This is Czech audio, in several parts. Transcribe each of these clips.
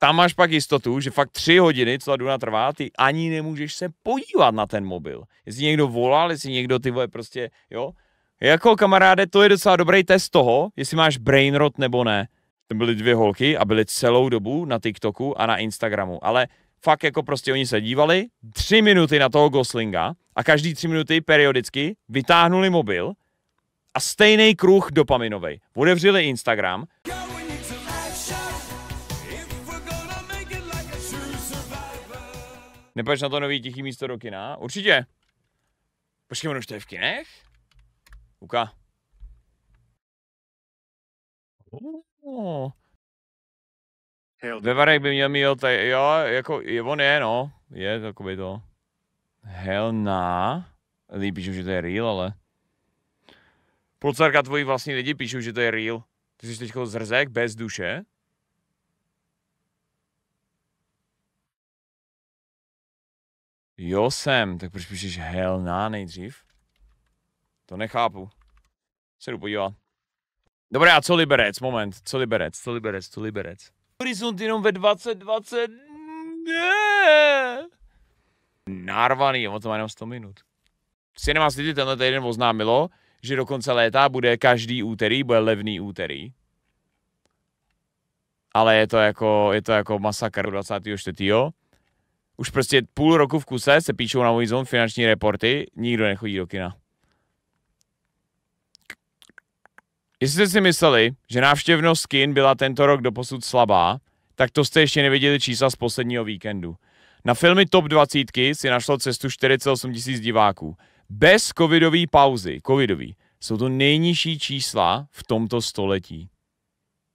tam máš pak jistotu, že fakt tři hodiny, co ta Duna trvá, ty ani nemůžeš se podívat na ten mobil. Jestli někdo volal, jestli někdo ty vole prostě, jo. Jako kamaráde, to je docela dobrý test toho, jestli máš brain rot nebo ne. To byly dvě holky a byly celou dobu na TikToku a na Instagramu, ale fakt jako prostě oni se dívali tři minuty na toho Goslinga a každý tři minuty periodicky vytáhnuli mobil a stejný kruh dopaminový. Otevřeli Instagram. Go! Nepojdeš na to nový tichý místo do kina? Určitě. Počkej, on už to je v kinech? Uka. Oh. Ve Varech by měl mít, taj, jo, jako, je, on je, no, je takový to. Hell na. Lidi píšu, že to je real, ale. Plucarka tvojí vlastní lidi píšou, že to je real. Ty jsi teď zrzek bez duše? Jo jsem, tak proč píšeš hell na nejdřív? To nechápu. Se jdu podívat. Dobré, a co Liberec? Moment, co Liberec, co Liberec, co Liberec? Horizont jenom ve 2020. Ne! Narvaný, on to má jenom 100 minut. Cinema City tenhle týden oznámilo, že do konce léta bude každý úterý, bude levný úterý. Ale je to jako, je to jako masakr 24 už prostě půl roku v kuse se píšou na Wizon finanční reporty, nikdo nechodí do kina. Jestli jste si mysleli, že návštěvnost kin byla tento rok doposud slabá, tak to jste ještě neviděli čísla z posledního víkendu. Na filmy Top 20 si našlo cestu 48 tisíc diváků. Bez covidové pauzy, covidový, jsou to nejnižší čísla v tomto století.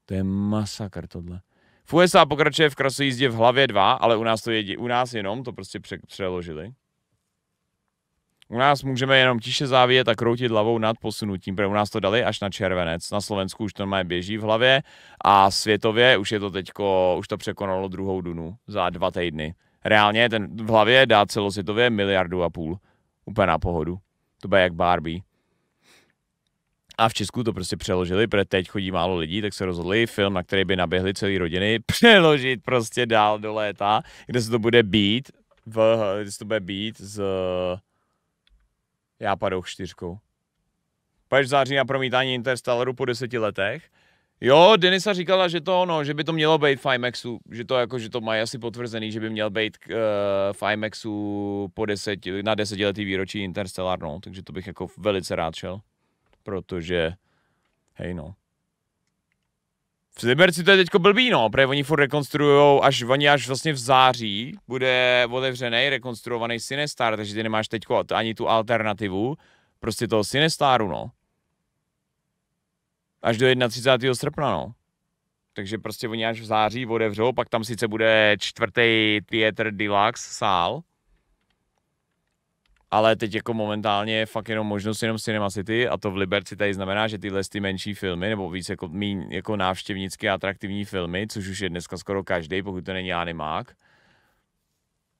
To je masakr tohle. V USA pokračuje v krasojízdě v hlavě 2, ale u nás to je u nás jenom, to prostě přeložili. U nás můžeme jenom tiše závět a kroutit hlavou nad posunutím, protože u nás to dali až na červenec. Na Slovensku už to má běží v hlavě a světově už je to teďko, už to překonalo druhou Dunu za dva týdny. Reálně ten v hlavě dá celosvětově miliardu a půl. Úplně na pohodu. To bude jak Barbie. A v Česku to prostě přeložili, protože teď chodí málo lidí, tak se rozhodli film, na který by naběhly celý rodiny, přeložit prostě dál do léta, kde se to bude být, v, kde se to bude být s Jápadou čtyřkou. Pojď v září na promítání Interstellaru po deseti letech. Jo, Denisa říkala, že to no, že by to mělo být v IMAXu, že to jako, že to mají asi potvrzený, že by měl být uh, v IMAXu po deseti, na desetiletý výročí Interstellar, no, takže to bych jako velice rád šel protože hej no. V Liberci to je teďko blbý, no, protože oni furt rekonstruujou, až, oni až vlastně v září bude otevřený, rekonstruovaný Sinestar, takže ty nemáš teďko ani tu alternativu, prostě toho Sinestaru, no. Až do 31. srpna, no. Takže prostě oni až v září otevřou, pak tam sice bude čtvrtý Theater Deluxe sál, ale teď jako momentálně je fakt jenom možnost jenom Cinema City a to v Liberci tady znamená, že tyhle ty menší filmy nebo víc jako, mín, jako návštěvnické atraktivní filmy, což už je dneska skoro každý, pokud to není animák,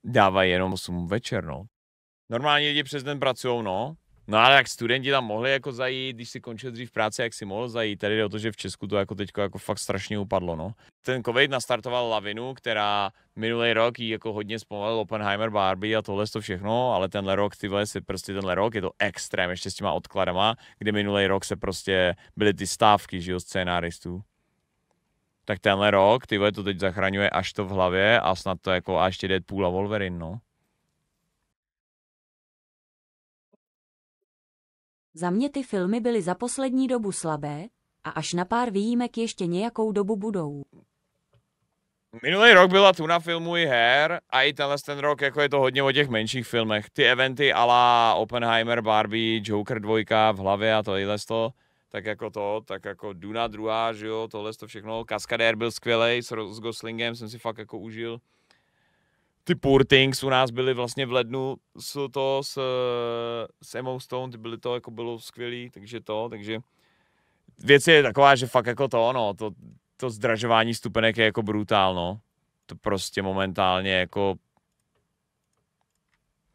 dávají jenom 8 večer, no. Normálně lidi přes den pracují, no, No ale jak studenti tam mohli jako zajít, když si končil dřív práce, jak si mohl zajít. Tady jde o to, že v Česku to jako teďko jako fakt strašně upadlo, no. Ten covid nastartoval lavinu, která minulý rok jí jako hodně zpomalil Oppenheimer, Barbie a tohle to všechno, ale tenhle rok, vole, si prostě tenhle rok, je to extrém, ještě s těma odkladama, kde minulý rok se prostě byly ty stávky, že jo, scénáristů tak tenhle rok, ty vole, to teď zachraňuje až to v hlavě a snad to jako až ještě Deadpool a Wolverine, no. Za mě ty filmy byly za poslední dobu slabé a až na pár výjimek ještě nějakou dobu budou. Minulý rok byla na filmů i her a i tenhle ten rok jako je to hodně o těch menších filmech. Ty eventy ala Oppenheimer, Barbie, Joker 2 v hlavě a to to, tak jako to, tak jako Duna druhá, že jo, tohle to všechno. Kaskadér byl skvělý s, s Goslingem, jsem si fakt jako užil ty Poor Things u nás byly vlastně v lednu s to s, s Emma Stone, ty byly to jako bylo skvělý, takže to, takže věc je taková, že fakt jako to, no, to, to zdražování stupenek je jako brutálno. To prostě momentálně jako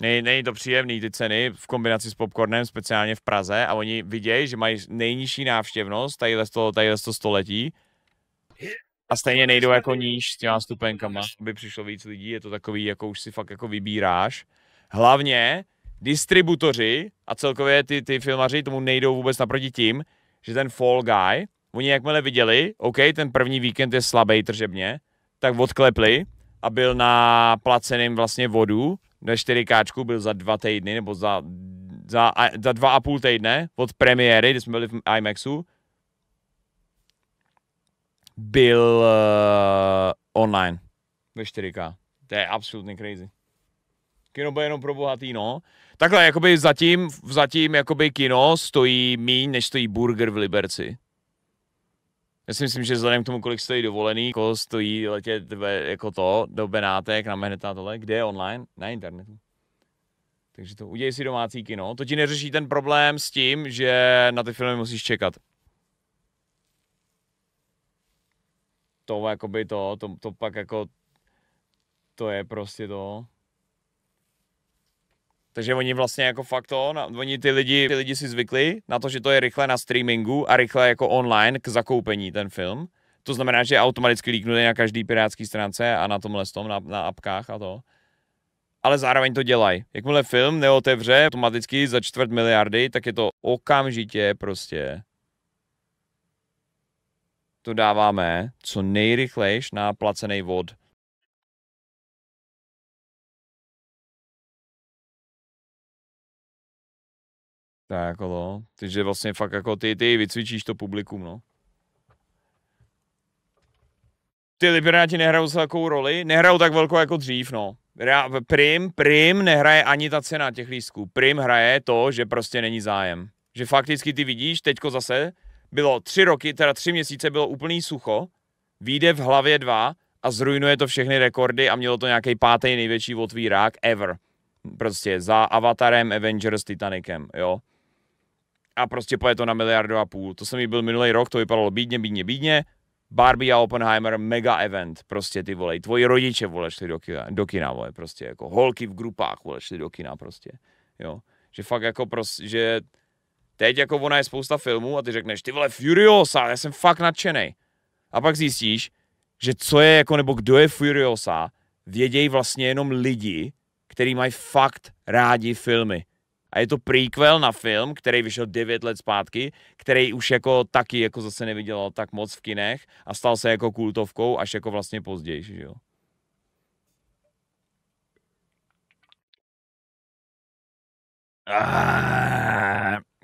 Nej, není to příjemný, ty ceny v kombinaci s popcornem, speciálně v Praze, a oni vidějí, že mají nejnižší návštěvnost tady tadyhle z toho století. A stejně nejdou jako níž s těma stupenkama, aby přišlo víc lidí, je to takový, jako už si fakt jako vybíráš. Hlavně distributoři a celkově ty, ty filmaři tomu nejdou vůbec naproti tím, že ten Fall Guy, oni jakmile viděli, OK, ten první víkend je slabý tržebně, tak odklepli a byl na placeném vlastně vodu, na 4K byl za dva týdny nebo za, za, za dva a půl týdne od premiéry, kdy jsme byli v IMAXu, byl uh, online ve 4K. To je absolutně crazy. Kino bude jenom pro bohatý, no. Takhle, jakoby zatím, zatím jakoby kino stojí míň, než stojí burger v Liberci. Já si myslím, že vzhledem k tomu, kolik stojí dovolený, koho stojí letět jako to do Benátek, na hned na tohle, kde je online? Na internetu. Takže to udělej si domácí kino. To ti neřeší ten problém s tím, že na ty filmy musíš čekat. to jakoby to, to, to pak jako to je prostě to. Takže oni vlastně jako fakt to, na, oni ty lidi, ty lidi si zvykli na to, že to je rychle na streamingu a rychle jako online k zakoupení ten film. To znamená, že automaticky líknutý na každý pirátský stránce a na tomhle tom, na, na apkách a to. Ale zároveň to dělají. Jakmile film neotevře automaticky za čtvrt miliardy, tak je to okamžitě prostě to dáváme co nejrychlejš na placený vod. Tak jako to. Takže vlastně fakt jako ty, ty vycvičíš to publikum, no. Ty liberáti nehrajou s velkou roli, nehrajou tak velkou jako dřív, no. Prim, prim nehraje ani ta cena těch lístků. Prim hraje to, že prostě není zájem. Že fakticky ty vidíš, teďko zase, bylo tři roky, teda tři měsíce bylo úplný sucho, vyjde v hlavě dva a zrujnuje to všechny rekordy a mělo to nějaký pátý největší otvírák ever. Prostě za Avatarem, Avengers, Titanicem, jo. A prostě poje to na miliardu a půl. To jsem mi byl minulý rok, to vypadalo bídně, bídně, bídně. Barbie a Oppenheimer, mega event, prostě ty volej, tvoji rodiče vole šli do kina, do kina vole, prostě jako holky v grupách vole šli do kina prostě, jo. Že fakt jako prostě, že Teď jako ona je spousta filmů a ty řekneš, ty vole Furiosa, já jsem fakt nadšený. A pak zjistíš, že co je jako, nebo kdo je Furiosa, vědějí vlastně jenom lidi, který mají fakt rádi filmy. A je to prequel na film, který vyšel 9 let zpátky, který už jako taky jako zase neviděl tak moc v kinech a stal se jako kultovkou až jako vlastně později, že jo. Ah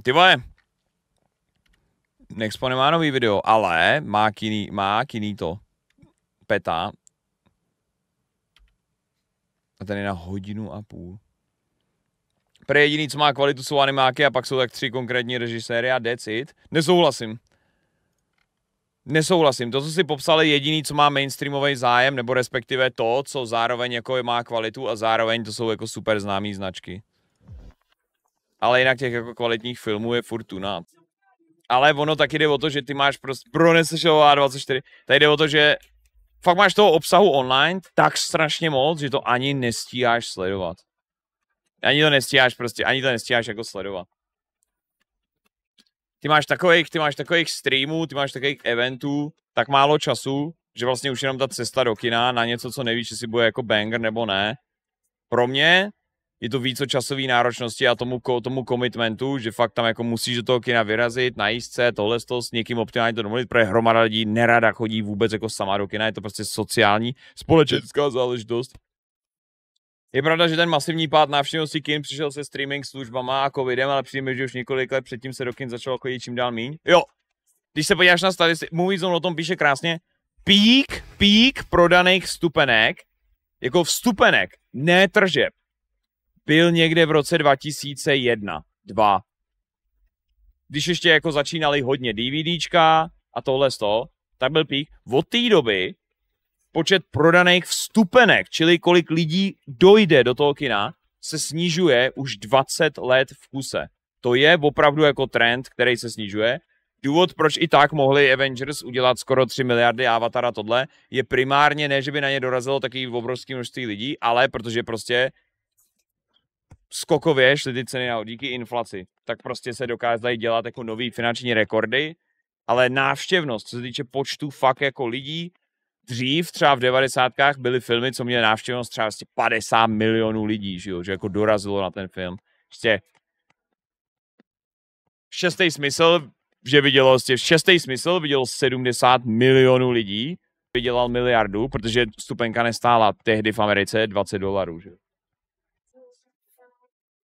ty vole, Nexpo nemá nový video, ale má kiný, má kiný to. Peta. A ten je na hodinu a půl. Pre jediný, co má kvalitu, jsou animáky a pak jsou tak tři konkrétní režiséry a decid. Nesouhlasím. Nesouhlasím. To, co si popsal, je jediný, co má mainstreamový zájem, nebo respektive to, co zároveň jako má kvalitu a zároveň to jsou jako super známé značky. Ale jinak těch jako kvalitních filmů je furt Ale ono taky jde o to, že ty máš prostě pro a 24. Tady jde o to, že fakt máš toho obsahu online tak strašně moc, že to ani nestíháš sledovat. Ani to nestíháš prostě, ani to nestíháš jako sledovat. Ty máš takových, ty máš takových streamů, ty máš takových eventů, tak málo času, že vlastně už jenom ta cesta do kina na něco, co nevíš, jestli bude jako banger nebo ne. Pro mě je to víc o časové náročnosti a tomu, tomu komitmentu, že fakt tam jako musíš do toho kina vyrazit, najíst se, tohle to s někým optimálně to domluvit, protože hromada lidí nerada chodí vůbec jako sama do kina, je to prostě sociální, společenská záležitost. Je pravda, že ten masivní pád návštěvnosti kin přišel se streaming službama a covidem, ale přijde že už několik let předtím se do kin začalo chodit čím dál míň. Jo, když se podíváš na statistiku, Movie Zone o tom píše krásně, pík, pík prodaných vstupenek, jako vstupenek, ne tržeb, byl někde v roce 2001, 2. Když ještě jako začínali hodně DVDčka a tohle toho, tak byl pík. Od té doby počet prodaných vstupenek, čili kolik lidí dojde do toho kina, se snižuje už 20 let v kuse. To je opravdu jako trend, který se snižuje. Důvod, proč i tak mohli Avengers udělat skoro 3 miliardy Avatar a tohle, je primárně ne, že by na ně dorazilo takový obrovský množství lidí, ale protože prostě skokově šly ty ceny nahoru díky inflaci, tak prostě se dokázali dělat jako nový finanční rekordy, ale návštěvnost, co se týče počtu fakt jako lidí, dřív třeba v devadesátkách byly filmy, co měly návštěvnost třeba vlastně prostě 50 milionů lidí, že, jo? že jako dorazilo na ten film. Prostě šestý smysl, že vidělo, prostě šestý smysl vidělo 70 milionů lidí, vydělal miliardu, protože stupenka nestála tehdy v Americe 20 dolarů, že jo?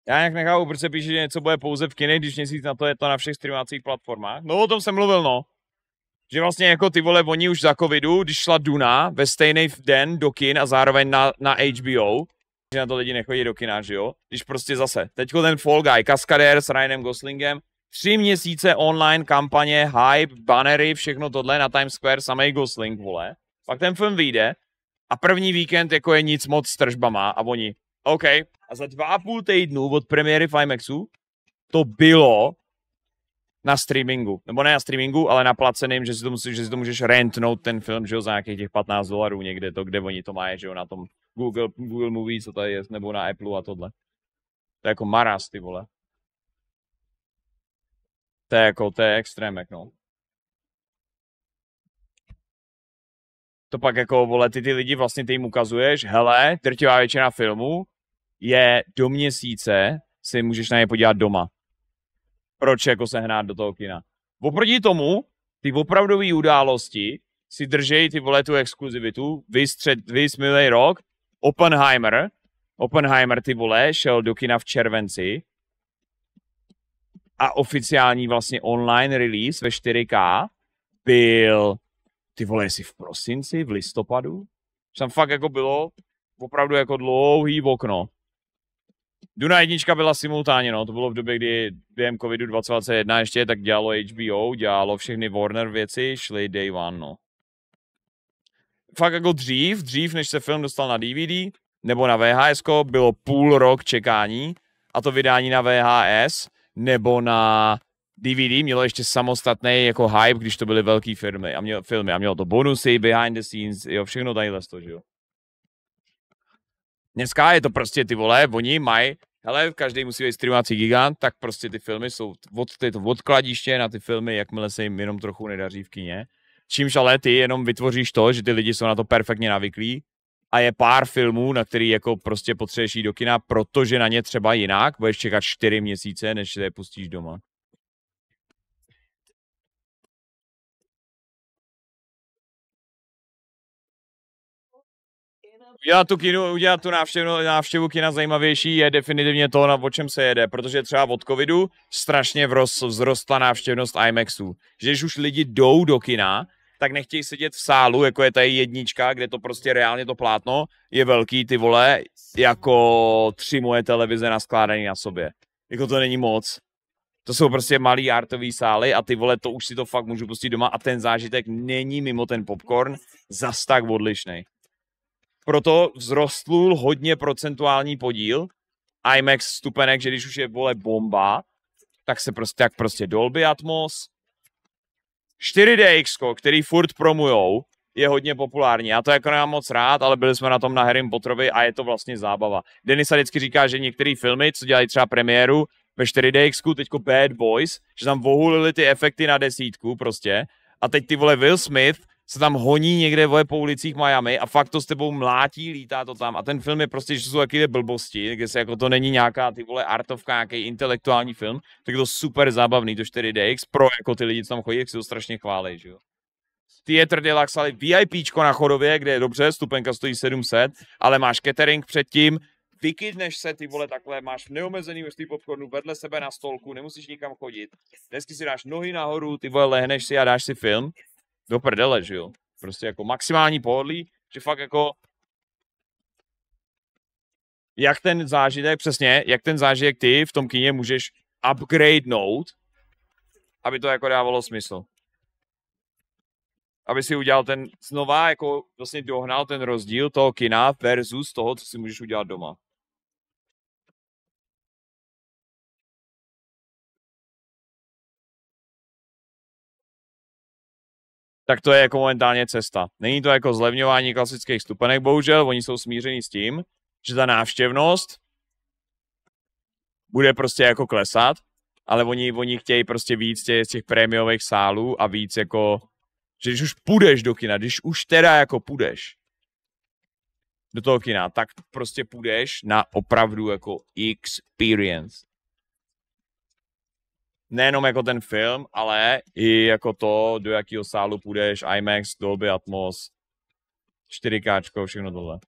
Já nějak nechápu, proč se píše, že něco bude pouze v kine, když měsíc na to je to na všech streamovacích platformách. No o tom jsem mluvil, no. Že vlastně jako ty vole, oni už za covidu, když šla Duna ve stejný den do kin a zároveň na, na HBO, že na to lidi nechodí do kina, že jo? Když prostě zase, teďko ten Fall Guy, Kaskadér s Ryanem Goslingem, tři měsíce online kampaně, hype, bannery, všechno tohle na Times Square, samý Gosling, vole. Pak ten film vyjde a první víkend jako je nic moc s tržbama a oni, OK. A za dva a půl týdnu od premiéry Fimexu to bylo na streamingu. Nebo ne na streamingu, ale na placeným, že si to, musí, že si to můžeš rentnout ten film, že jo, za nějakých těch 15 dolarů někde to, kde oni to mají, že jo, na tom Google, Google Movie, co tady je, nebo na Apple a tohle. To je jako maras, ty vole. To je jako, to je extrémek, no. to pak jako, vole, ty ty lidi vlastně ty jim ukazuješ, hele, drtivá většina filmů je do měsíce, si můžeš na ně podívat doma. Proč jako se hnát do toho kina? Oproti tomu, ty opravdové události si držejí ty vole tu exkluzivitu, vystřed, vysmilej rok, Oppenheimer, Oppenheimer ty vole, šel do kina v červenci a oficiální vlastně online release ve 4K byl ty vole, jestli v prosinci, v listopadu, tam fakt jako bylo opravdu jako dlouhý okno. Duna jednička byla simultánně, no, to bylo v době, kdy během covidu 2021 ještě tak dělalo HBO, dělalo všechny Warner věci, šli day one, no. Fakt jako dřív, dřív než se film dostal na DVD nebo na VHS, bylo půl rok čekání a to vydání na VHS nebo na DVD mělo ještě samostatný jako hype, když to byly velké firmy a mělo, filmy a mělo to bonusy, behind the scenes, jo, všechno tadyhle to, že jo. Dneska je to prostě ty vole, oni mají, hele, každý musí být streamovací gigant, tak prostě ty filmy jsou od, ty to odkladiště na ty filmy, jakmile se jim jenom trochu nedaří v kině. Čímž ale ty jenom vytvoříš to, že ty lidi jsou na to perfektně navyklí a je pár filmů, na který jako prostě potřebuješ jít do kina, protože na ně třeba jinak budeš čekat čtyři měsíce, než se je pustíš doma. udělat tu, kino, udělat tu návštěvu, návštěvu kina zajímavější je definitivně to, na o čem se jede, protože třeba od covidu strašně vroz, vzrostla návštěvnost IMAXu. Že když už lidi jdou do kina, tak nechtějí sedět v sálu, jako je tady jednička, kde to prostě reálně to plátno je velký, ty vole, jako tři moje televize naskládaný na sobě. Jako to není moc. To jsou prostě malý artový sály a ty vole, to už si to fakt můžu pustit doma a ten zážitek není mimo ten popcorn zas tak odlišný proto vzrostl hodně procentuální podíl IMAX stupenek, že když už je vole bomba, tak se prostě, tak prostě Dolby Atmos. 4DX, který furt promujou, je hodně populární. Já to jako nemám moc rád, ale byli jsme na tom na Harry Potterovi a je to vlastně zábava. Denisa vždycky říká, že některé filmy, co dělají třeba premiéru ve 4DX, teď Bad Boys, že tam vohulili ty efekty na desítku prostě. A teď ty vole Will Smith se tam honí někde voje po ulicích Miami a fakt to s tebou mlátí, lítá to tam a ten film je prostě, že jsou takové blbosti, kde se jako to není nějaká ty vole artovka, nějaký intelektuální film, tak je to super zábavný, to 4DX, pro jako ty lidi, co tam chodí, jak si to strašně chválí, že jo. Theater Deluxe, ale VIPčko na chodově, kde je dobře, stupenka stojí 700, ale máš catering předtím, vykydneš se ty vole takhle, máš neomezený množství popcornu vedle sebe na stolku, nemusíš nikam chodit. Dnesky si dáš nohy nahoru, ty vole lehneš si a dáš si film do prdele, že jo. Prostě jako maximální pohodlí, že fakt jako jak ten zážitek, přesně, jak ten zážitek ty v tom kyně můžeš upgradenout, aby to jako dávalo smysl. Aby si udělal ten, znova jako vlastně dohnal ten rozdíl toho kina versus toho, co si můžeš udělat doma. tak to je jako momentálně cesta. Není to jako zlevňování klasických stupenek, bohužel, oni jsou smíření s tím, že ta návštěvnost bude prostě jako klesat, ale oni, oni chtějí prostě víc těch, těch prémiových sálů a víc jako, že když už půjdeš do kina, když už teda jako půjdeš do toho kina, tak prostě půjdeš na opravdu jako experience nejenom jako ten film, ale i jako to, do jakého sálu půjdeš, IMAX, Dolby Atmos, 4K, všechno tohle.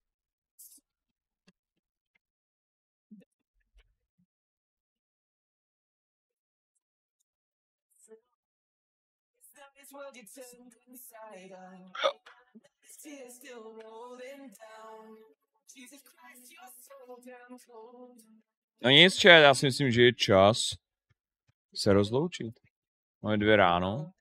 No nic, čet, já si myslím, že je čas se rozloučit. Moje dvě ráno.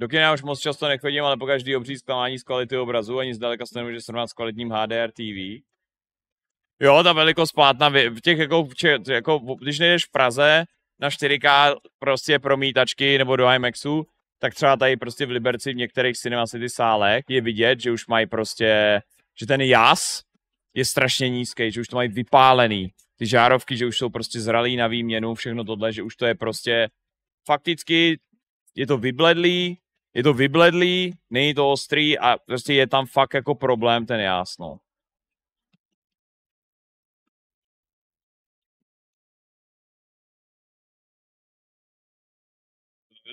Do kina už moc často nechodím, ale po každý obří zklamání z kvality obrazu ani zdaleka se nemůže srovnat s kvalitním HDR TV. Jo, ta velikost plátna, v těch jako, v če, jako, když nejdeš v Praze na 4K prostě promítačky nebo do IMAXu, tak třeba tady prostě v Liberci v některých Cinema City sálech je vidět, že už mají prostě, že ten jas je strašně nízký, že už to mají vypálený, ty žárovky, že už jsou prostě zralý na výměnu, všechno tohle, že už to je prostě fakticky je to vybledlý, je to vybledlý, není to ostrý a prostě je tam fakt jako problém ten no.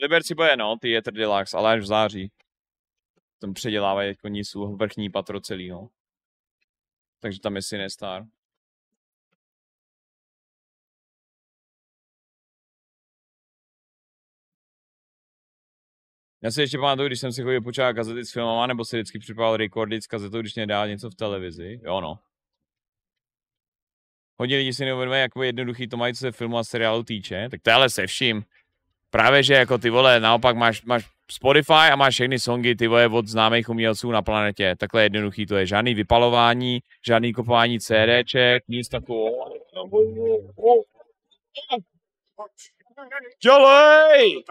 Liberci bude, no, ty je lax, ale až v září. Tam předělávají jako nisu vrchní patro celýho. No. Takže tam je Sinestar. Já si ještě pamatuju, když jsem si chodil počítat kazety s filmama, nebo si vždycky připravil rekordy z kazetou, když mě dál něco v televizi. Jo no. Hodně lidí si neuvědomuje, jak jednoduchý to mají, co se filmu a seriálu týče. Tak to ale se vším. Právě, že jako ty vole, naopak máš, máš Spotify a máš všechny songy, ty vole, od známých umělců na planetě. Takhle jednoduchý to je. Žádný vypalování, žádný kopování CDček, nic takového. Dělej!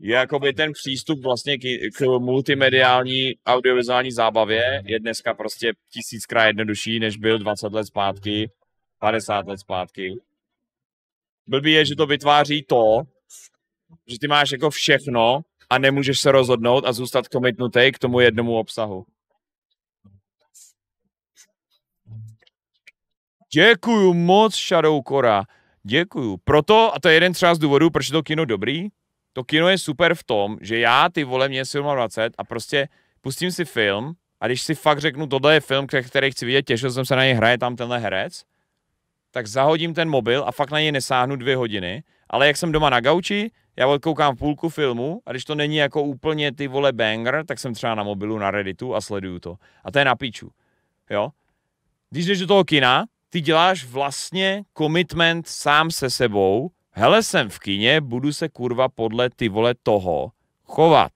Jakoby ten přístup vlastně k, k multimediální audiovizuální zábavě je dneska prostě tisíckrát jednodušší, než byl 20 let zpátky, 50 let zpátky. Blbý je, že to vytváří to, že ty máš jako všechno a nemůžeš se rozhodnout a zůstat komitnutý k tomu jednomu obsahu. Děkuju moc, Shadow Kora. Děkuju. Proto, a to je jeden třeba z důvodů, proč je to kino dobrý, to kino je super v tom, že já ty vole mě 27 a prostě pustím si film a když si fakt řeknu, tohle je film, který chci vidět, těšil jsem se na něj, hraje tam tenhle herec, tak zahodím ten mobil a fakt na něj nesáhnu dvě hodiny, ale jak jsem doma na gauči, já koukám půlku filmu a když to není jako úplně ty vole banger, tak jsem třeba na mobilu na Redditu a sleduju to. A to je na piču. Jo? Když jdeš do toho kina, ty děláš vlastně commitment sám se sebou, hele jsem v kině, budu se kurva podle ty vole toho chovat.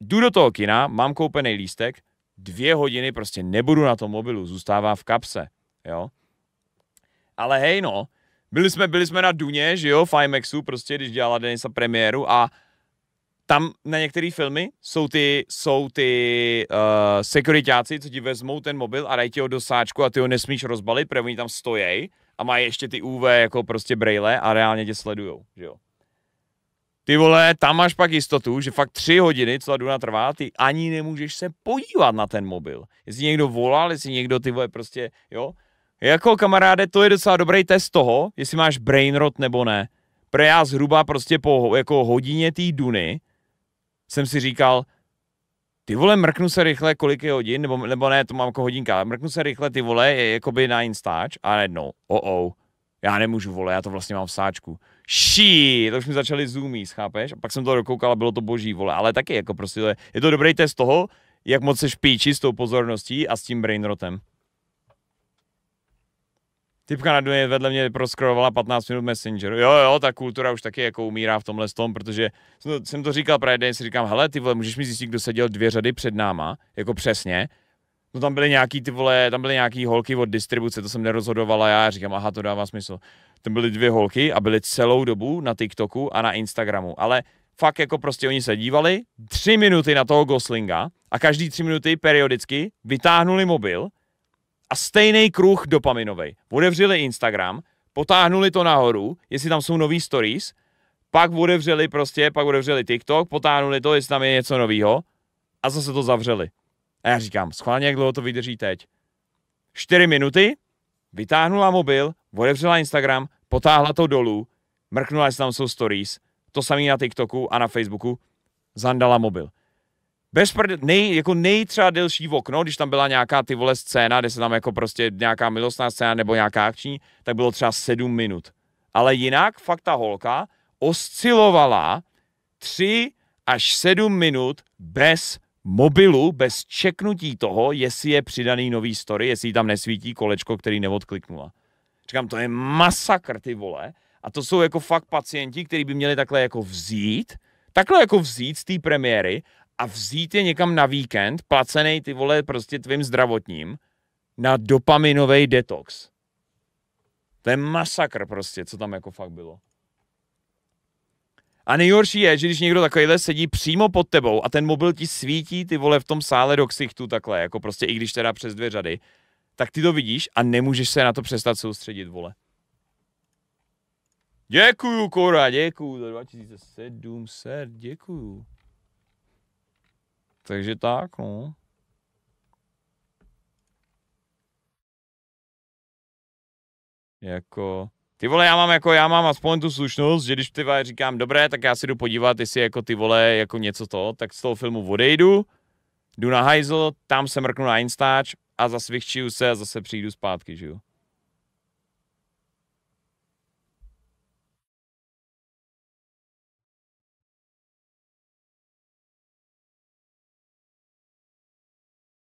Jdu do toho kina, mám koupený lístek, dvě hodiny prostě nebudu na tom mobilu, zůstává v kapse, jo ale hej no, byli jsme, byli jsme na Duně, že jo, v IMAXu prostě, když dělala Denisa premiéru a tam na některé filmy jsou ty, jsou ty uh, eh, sekuritáci, co ti vezmou ten mobil a dají ti ho do sáčku a ty ho nesmíš rozbalit, protože oni tam stojí a mají ještě ty UV jako prostě brejle a reálně tě sledujou, že jo. Ty vole, tam máš pak jistotu, že fakt tři hodiny, co ta Duna trvá, ty ani nemůžeš se podívat na ten mobil. Jestli někdo volal, jestli někdo ty vole prostě, jo, jako kamaráde, to je docela dobrý test toho, jestli máš brain rot nebo ne. Pro já zhruba prostě po jako hodině té duny jsem si říkal, ty vole, mrknu se rychle, kolik je hodin, nebo, nebo ne, to mám jako hodinka, mrknu se rychle, ty vole, je jakoby na instač a najednou, oh, oh, já nemůžu, vole, já to vlastně mám v sáčku. Ší, to už mi začali zoomy, chápeš? A pak jsem to dokoukal a bylo to boží, vole, ale taky jako prostě, je to dobrý test toho, jak moc se špíči s tou pozorností a s tím brainrotem. Typka na Duně vedle mě proskrovala 15 minut Messenger. Jo, jo, ta kultura už taky jako umírá v tomhle tom, protože jsem to, jsem to říkal pro jeden, si říkám, hele, ty vole, můžeš mi zjistit, kdo seděl dvě řady před náma, jako přesně. No tam byly nějaký ty vole, tam byly nějaký holky od distribuce, to jsem nerozhodovala já, říkám, aha, to dává smysl. Tam byly dvě holky a byly celou dobu na TikToku a na Instagramu, ale fakt jako prostě oni se dívali tři minuty na toho Goslinga a každý tři minuty periodicky vytáhnuli mobil a stejný kruh dopaminový. Odevřeli Instagram, potáhnuli to nahoru, jestli tam jsou nový stories, pak odevřeli prostě, pak odevřeli TikTok, potáhnuli to, jestli tam je něco nového a zase to zavřeli. A já říkám, schválně, jak dlouho to vydrží teď. 4 minuty, vytáhnula mobil, odevřela Instagram, potáhla to dolů, mrknula, jestli tam jsou stories, to samé na TikToku a na Facebooku, zandala mobil bez prd, nej, jako nejtřeba delší okno, když tam byla nějaká ty vole scéna, kde se tam jako prostě nějaká milostná scéna nebo nějaká akční, tak bylo třeba sedm minut. Ale jinak fakt ta holka oscilovala tři až sedm minut bez mobilu, bez čeknutí toho, jestli je přidaný nový story, jestli tam nesvítí kolečko, který neodkliknula. Říkám, to je masakr, ty vole. A to jsou jako fakt pacienti, kteří by měli takhle jako vzít, takhle jako vzít z té premiéry a vzít je někam na víkend, placený ty vole prostě tvým zdravotním, na dopaminový detox. To je masakr prostě, co tam jako fakt bylo. A nejhorší je, že když někdo takovýhle sedí přímo pod tebou a ten mobil ti svítí ty vole v tom sále do ksichtu takhle, jako prostě i když teda přes dvě řady, tak ty to vidíš a nemůžeš se na to přestat soustředit, vole. Děkuju, Kora, děkuju, za 2700, děkuju. Takže tak, no. Jako... Ty vole, já mám jako, já mám aspoň tu slušnost, že když ty vole říkám, dobré, tak já si jdu podívat, jestli jako ty vole, jako něco to, tak z toho filmu odejdu, jdu na hajzl, tam se mrknu na Instač a vychčiju se a zase přijdu zpátky, že jo.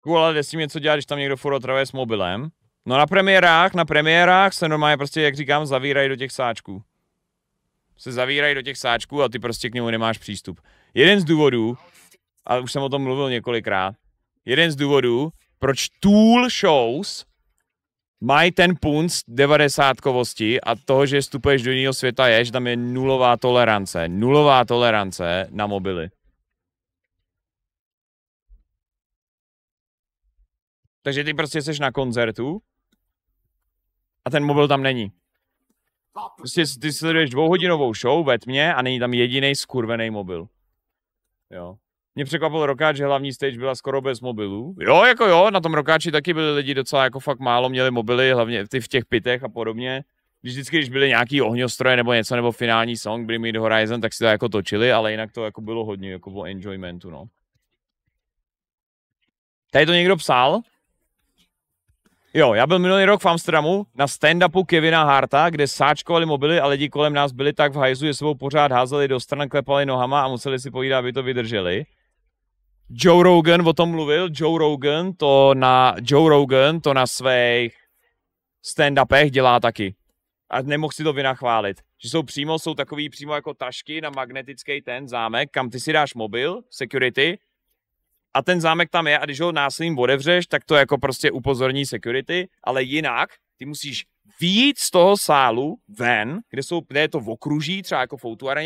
Kula jde s tím něco dělat, když tam někdo furt otravuje s mobilem. No na premiérách, na premiérách se normálně prostě, jak říkám, zavírají do těch sáčků. Se zavírají do těch sáčků a ty prostě k němu nemáš přístup. Jeden z důvodů, a už jsem o tom mluvil několikrát, jeden z důvodů, proč tool shows mají ten punc devadesátkovosti a toho, že vstupuješ do jiného světa je, že tam je nulová tolerance. Nulová tolerance na mobily. Takže ty prostě seš na koncertu a ten mobil tam není. Prostě ty sleduješ dvouhodinovou show ve tmě a není tam jediný skurvený mobil. Jo. Mě překvapil rokáč, že hlavní stage byla skoro bez mobilů. Jo, jako jo, na tom rokáči taky byli lidi docela jako fakt málo, měli mobily, hlavně ty v těch pitech a podobně. Když vždycky, když byly nějaký ohňostroje nebo něco, nebo finální song, Bring Me The Horizon, tak si to jako točili, ale jinak to jako bylo hodně jako o enjoymentu, no. Tady to někdo psal, Jo, já byl minulý rok v Amsterdamu na stand-upu Kevina Harta, kde sáčkovali mobily a lidi kolem nás byli tak v hajzu, že svou pořád házeli do stran, klepali nohama a museli si povídat, aby to vydrželi. Joe Rogan o tom mluvil, Joe Rogan to na, Joe Rogan to na svých stand-upech dělá taky. A nemohl si to vynachválit. Že jsou přímo, jsou takový přímo jako tašky na magnetický ten zámek, kam ty si dáš mobil, security, a ten zámek tam je a když ho násilím odevřeš, tak to jako prostě upozorní security, ale jinak ty musíš výjít z toho sálu ven, kde, jsou, kde je to v okruží, třeba jako v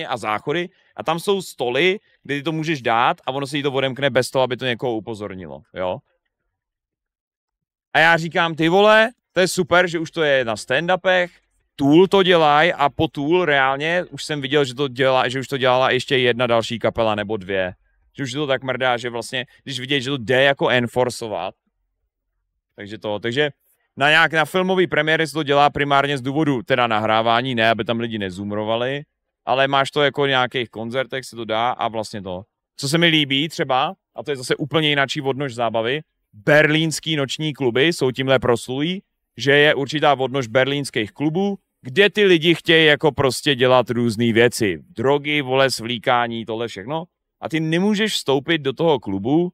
a záchody, a tam jsou stoly, kde ty to můžeš dát a ono se jí to odemkne bez toho, aby to někoho upozornilo, jo. A já říkám, ty vole, to je super, že už to je na stand-upech, Tool to dělaj a po Tool reálně už jsem viděl, že, to dělá, že už to dělala ještě jedna další kapela nebo dvě že už je to tak mrdá, že vlastně, když vidějí, že to jde jako enforcovat, takže to, takže na nějak na filmový premiéry se to dělá primárně z důvodu teda nahrávání, ne, aby tam lidi nezumrovali, ale máš to jako v nějakých koncertech, se to dá a vlastně to. Co se mi líbí třeba, a to je zase úplně jináčí odnož zábavy, berlínský noční kluby jsou tímhle proslují, že je určitá odnož berlínských klubů, kde ty lidi chtějí jako prostě dělat různé věci. Drogy, vole, svlíkání, tohle všechno a ty nemůžeš vstoupit do toho klubu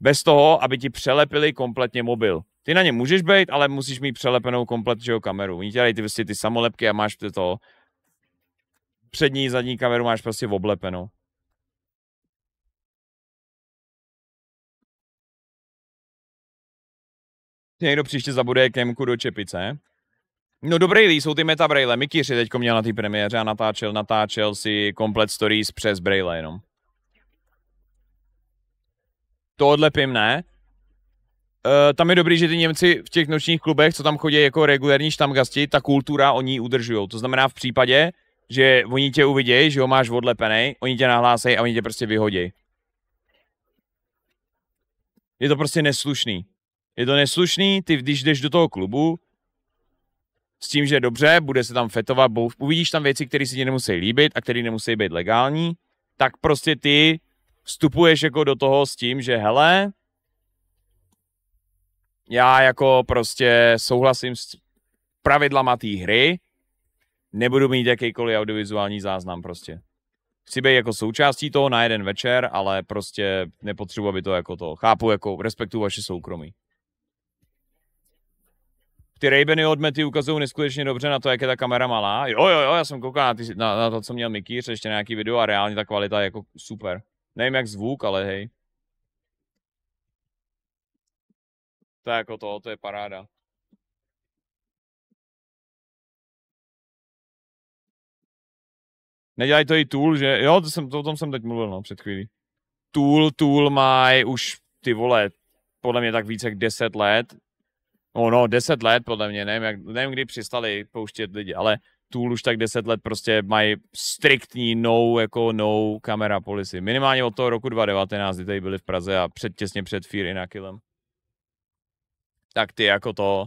bez toho, aby ti přelepili kompletně mobil. Ty na ně můžeš být, ale musíš mít přelepenou kompletně kameru. Oni ti dají ty, vlastně ty samolepky a máš prostě to přední, zadní kameru máš prostě oblepenou. někdo příště zabude kemku do čepice. No dobrý lí, jsou ty meta braille. Mikiři teďko měl na té premiéře a natáčel, natáčel si komplet stories přes braille jenom. To odlepím, ne. Uh, tam je dobrý, že ty Němci v těch nočních klubech, co tam chodí jako regulární štamgasti, ta kultura oni udržují. To znamená v případě, že oni tě uvidějí, že ho máš odlepený, oni tě nahlásí a oni tě prostě vyhodí. Je to prostě neslušný. Je to neslušný, ty když jdeš do toho klubu, s tím, že dobře, bude se tam fetovat, uvidíš tam věci, které si ti nemusí líbit a které nemusí být legální, tak prostě ty vstupuješ jako do toho s tím, že hele, já jako prostě souhlasím s pravidlama té hry, nebudu mít jakýkoliv audiovizuální záznam prostě. Chci být jako součástí toho na jeden večer, ale prostě nepotřebuji, aby to jako to, chápu, jako respektuju vaše soukromí. Ty Raybeny od Mety ukazují neskutečně dobře na to, jak je ta kamera malá. Jo, jo, jo, já jsem koukal na, ty, na, na to, co měl Mikýř, ještě nějaký video a reálně ta kvalita je jako super. Nevím jak zvuk, ale hej. To je jako to, to je paráda. Nedělají to i Tool, že? Jo, to jsem, to, o tom jsem teď mluvil, no, před chvílí. Tool, Tool má už, ty vole, podle mě tak více jak 10 let. No, no, 10 let podle mě, nevím, jak, nevím kdy přistali pouštět lidi, ale tool už tak 10 let prostě mají striktní no, jako no kamera policy. Minimálně od toho roku 2019, kdy tady byli v Praze a před, těsně před Fear Inakilem. Tak ty jako to,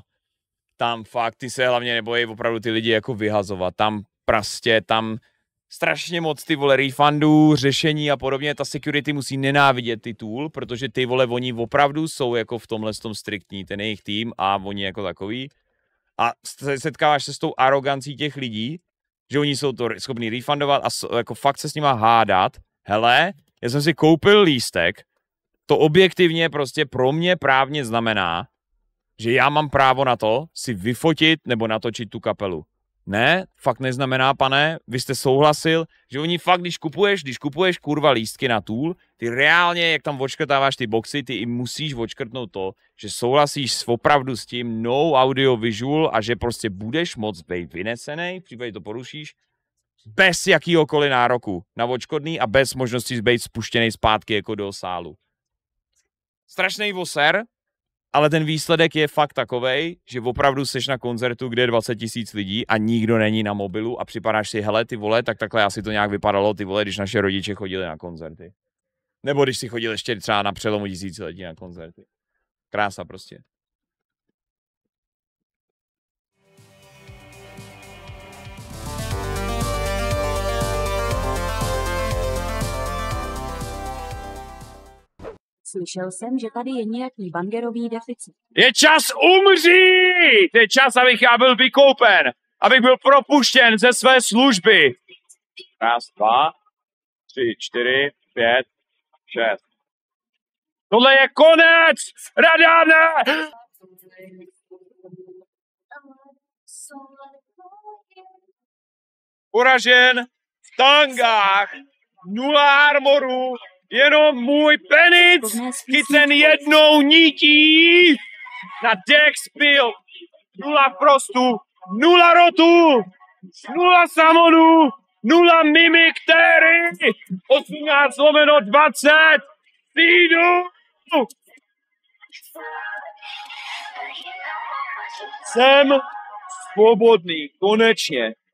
tam fakt, ty se hlavně nebojí opravdu ty lidi jako vyhazovat. Tam prostě, tam strašně moc ty vole refundů, řešení a podobně, ta security musí nenávidět ty tool, protože ty vole, oni opravdu jsou jako v tomhle tom striktní, ten jejich tým a oni jako takový a setkáváš se s tou arogancí těch lidí, že oni jsou to schopni refundovat a jako fakt se s nima hádat. Hele, já jsem si koupil lístek, to objektivně prostě pro mě právně znamená, že já mám právo na to si vyfotit nebo natočit tu kapelu. Ne, fakt neznamená, pane, vy jste souhlasil, že oni fakt, když kupuješ, když kupuješ kurva lístky na tool, ty reálně, jak tam očkrtáváš ty boxy, ty i musíš očkrtnout to, že souhlasíš s opravdu s tím no audio visual a že prostě budeš moc být vynesený, v případě to porušíš, bez jakýhokoliv nároku na očkodný a bez možnosti být spuštěný zpátky jako do sálu. Strašný voser, ale ten výsledek je fakt takový, že opravdu seš na koncertu, kde je 20 tisíc lidí a nikdo není na mobilu a připadáš si, hele, ty vole, tak takhle asi to nějak vypadalo, ty vole, když naše rodiče chodili na koncerty. Nebo když si chodil ještě třeba na přelomu tisíciletí na koncerty. Krása prostě. Slyšel jsem, že tady je nějaký bangerový deficit. Je čas umřít! Je čas, abych já byl vykoupen, abych byl propuštěn ze své služby. Raz, dva, tři, čtyři, pět, šest. Tohle je konec! Radáne! Poražen v tangách, nula armoru. Jenom můj penic, chycen jednou nítí, na dex byl Nula prostu, nula rotu, nula samonu, nula mimiktery, 18 zlomeno 20, týdu. Jsem svobodný, konečně.